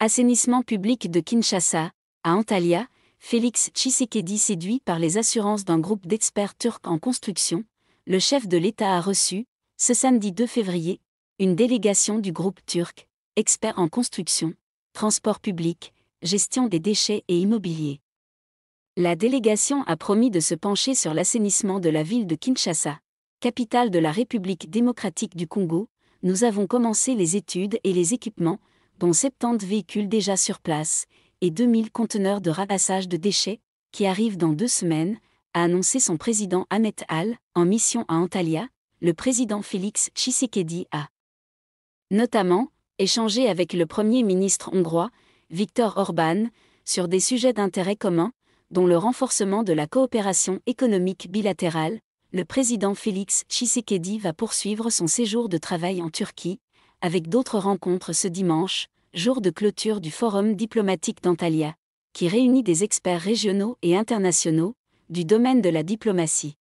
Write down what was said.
Assainissement public de Kinshasa, à Antalya, Félix Tshisekedi séduit par les assurances d'un groupe d'experts turcs en construction, le chef de l'État a reçu, ce samedi 2 février, une délégation du groupe turc, expert en construction, transport public, gestion des déchets et immobilier. La délégation a promis de se pencher sur l'assainissement de la ville de Kinshasa, capitale de la République démocratique du Congo. Nous avons commencé les études et les équipements, dont 70 véhicules déjà sur place et 2000 conteneurs de ramassage de déchets, qui arrivent dans deux semaines, a annoncé son président Ahmet Al, en mission à Antalya, le président Félix Tshisekedi a notamment échangé avec le premier ministre hongrois, Viktor Orban, sur des sujets d'intérêt commun, dont le renforcement de la coopération économique bilatérale, le président Félix Tshisekedi va poursuivre son séjour de travail en Turquie, avec d'autres rencontres ce dimanche, jour de clôture du Forum diplomatique d'Antalya, qui réunit des experts régionaux et internationaux du domaine de la diplomatie.